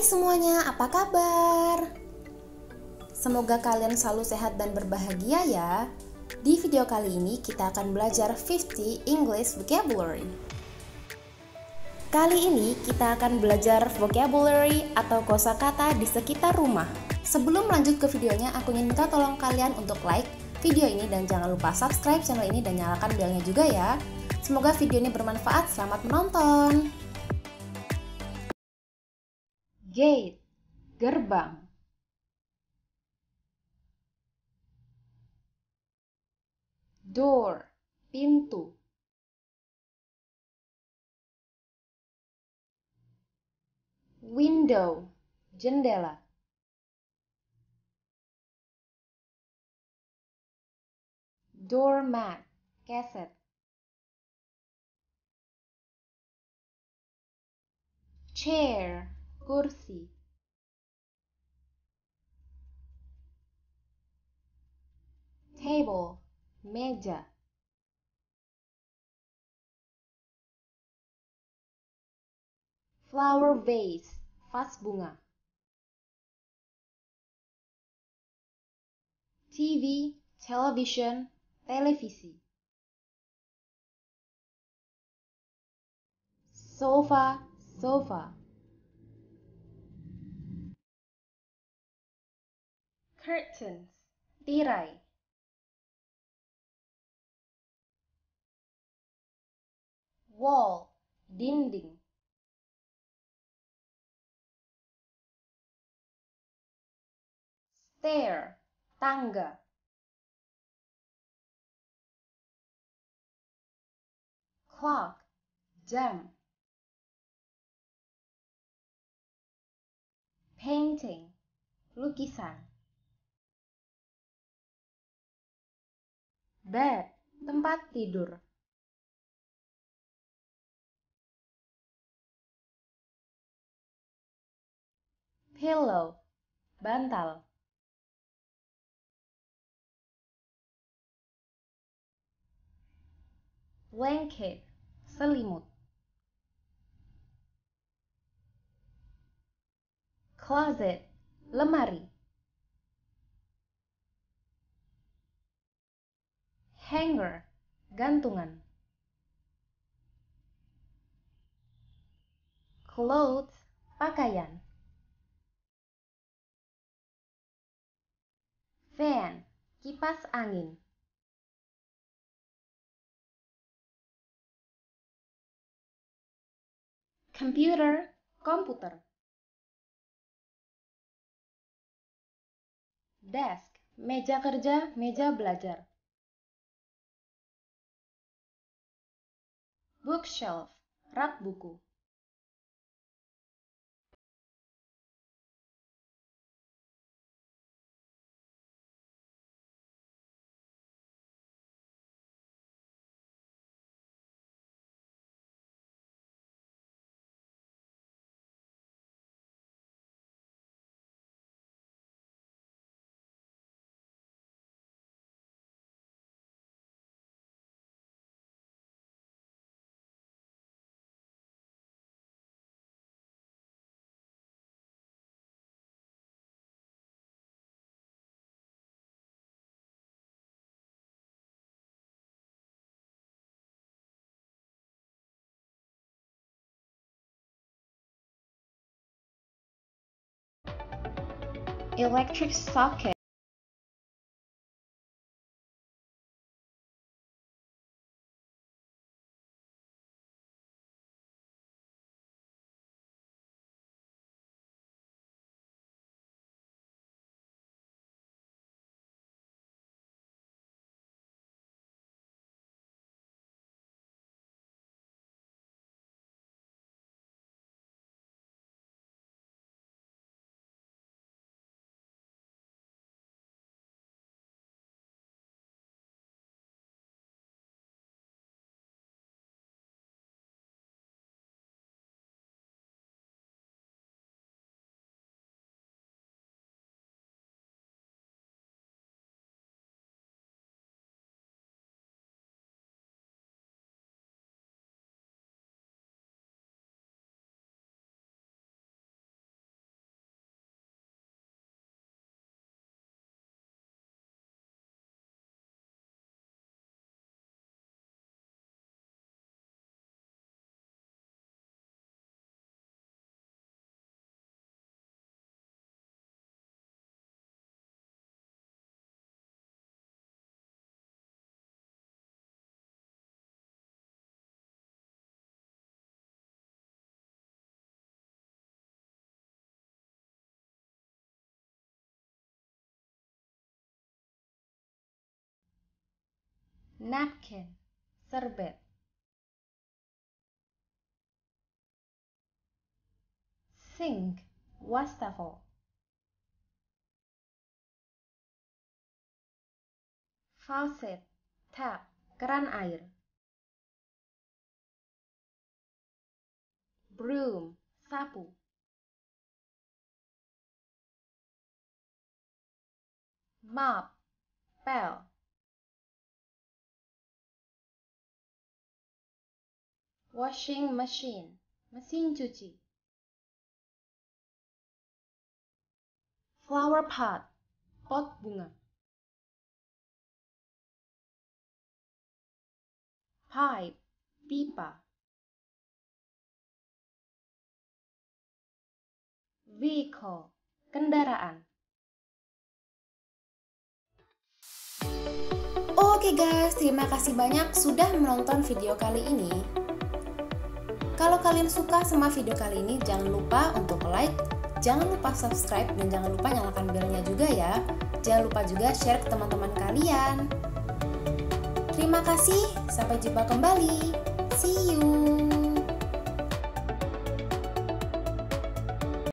Hai semuanya, apa kabar? Semoga kalian selalu sehat dan berbahagia ya. Di video kali ini kita akan belajar 50 English Vocabulary. Kali ini kita akan belajar vocabulary atau kosakata di sekitar rumah. Sebelum lanjut ke videonya, aku ingin minta tolong kalian untuk like video ini dan jangan lupa subscribe channel ini dan nyalakan belnya juga ya. Semoga video ini bermanfaat. Selamat menonton gate gerbang door pintu window jendela doormat keset chair kursi table meja flower vase vas bunga TV television televisi sofa sofa curtains tirai wall dinding stair tangga clock jam painting lukisan Bed, tempat tidur. Pillow, bantal. Blanket, selimut. Closet, lemari. hanger gantungan clothes pakaian fan kipas angin computer komputer desk meja kerja meja belajar bookshelf, rak buku. electric socket. napkin, sorbet. Sink, wastafel. Faucet, tap, keran air. Broom, sapu. Mop, pel. Washing machine. Mesin cuci. Flower pot. Pot bunga. Pipe. Pipa. Vehicle. Kendaraan. Oke okay guys, terima kasih banyak sudah menonton video kali ini. Kalau kalian suka sama video kali ini, jangan lupa untuk like, jangan lupa subscribe, dan jangan lupa nyalakan belnya juga ya. Jangan lupa juga share ke teman-teman kalian. Terima kasih, sampai jumpa kembali. See you.